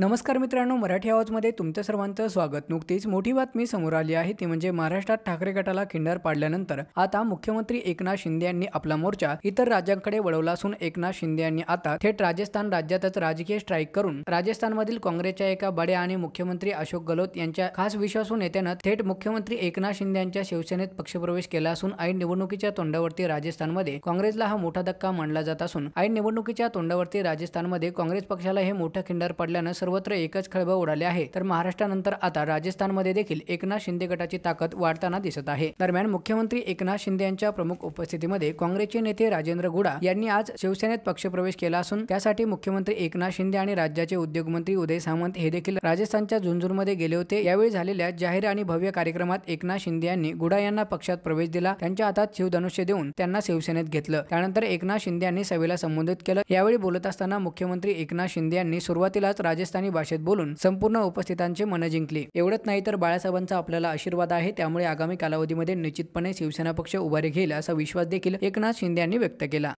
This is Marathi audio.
नमस्कार मित्रांनो मराठी आवाजमध्ये तुमचं सर्वांचं स्वागत नुकतीच मोठी बातमी समोर आली आहे ती म्हणजे महाराष्ट्रात ठाकरे गटाला खिंडार पाडल्यानंतर आता मुख्यमंत्री एकनाथ शिंदे यांनी आपला मोर्चा इतर राज्यांकडे वळवला असून एकनाथ शिंदे यांनी आता थेट राजस्थान राज्यातच राजकीय स्ट्राईक करून राजस्थानमधील काँग्रेसच्या एका बड्या आणि मुख्यमंत्री अशोक गहलोत यांच्या खास विश्वासू नेत्यानं थेट मुख्यमंत्री एकनाथ शिंदे यांच्या शिवसेनेत पक्षप्रवेश केला असून ऐन निवडणुकीच्या तोंडावरती राजस्थानमध्ये काँग्रेसला हा मोठा धक्का मांडला जात असून ऐन निवडणुकीच्या तोंडावरती राजस्थानमध्ये काँग्रेस पक्षाला हे मोठं खिंडार पडल्यानं सर्वत्र एकच खळबळ उडाले आहे तर महाराष्ट्रानंतर आता राजस्थानमध्ये देखील एकनाथ शिंदे गटाची ताकद वाढताना दिसत आहे दरम्यान मुख्यमंत्री एकनाथ शिंदे यांच्या प्रमुख उपस्थितीमध्ये काँग्रेसचे नेते राजेंद्र गुडा यांनी आज शिवसेनेत पक्षप्रवेश केला असून त्यासाठी मुख्यमंत्री एकनाथ शिंदे आणि राज्याचे उद्योगमंत्री उदय सामंत हे देखील राजस्थानच्या मध्ये गेले होते यावेळी झालेल्या जाहीर आणि भव्य कार्यक्रमात एकनाथ शिंदे यांनी गुडा यांना पक्षात प्रवेश दिला त्यांच्या हातात शिवधनुष्य देऊन त्यांना शिवसेनेत घेतलं त्यानंतर एकनाथ शिंदे यांनी सभेला संबोधित केलं यावेळी बोलत असताना मुख्यमंत्री एकनाथ शिंदे यांनी सुरुवातीलाच राजस्थान हिंदुस्थानी भाषेत बोलून संपूर्ण उपस्थितांचे मन जिंकले एवढंच नाही तर बाळासाहेबांचा आपल्याला आशीर्वाद आहे त्यामुळे आगामी कालावधीमध्ये निश्चितपणे शिवसेना पक्ष उभारी घेईल असा विश्वास देखील एकनाथ शिंदे यांनी व्यक्त केला